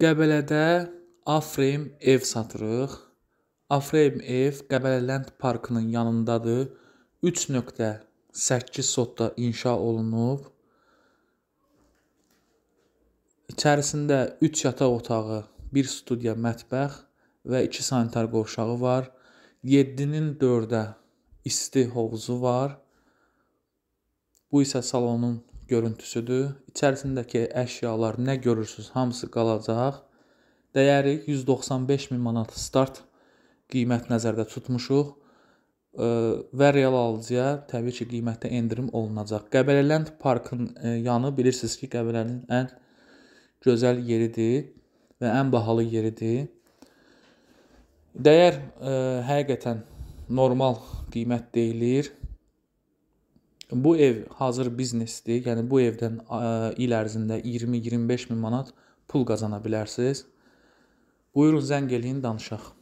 Qəbələdə A-frame ev satırıq. A-frame ev Qəbələ parkının yanındadır. 3.8 sotda inşa olunub. İçərisində 3 yataq otağı, 1 studiya, mətbəx və 2 sanitar qovşağı var. 7-nin 4-ə isti hovuzu var. Bu isə salonun görüntüsüdür. İçərisindəki əşyalar nə görürsüz, hamısı qalacaq. Dəyəri 195 min manat start qiymət nəzərdə tutmuşuq və real alıcıya təbii ki, qiymətdə endirim olunacaq. Qəbələland parkın e, yanı bilirsiniz ki, Qəbələnin ən gözəl yeridir və ən bahalı yeridir. Dəyər ə, e, həqiqətən normal qiymət deyilir. Bu ev hazır biznesdir. Yəni bu evdən il ərzində 20-25 min manat pul qazana bilərsiniz. Buyurun zəng eləyin, danışaq.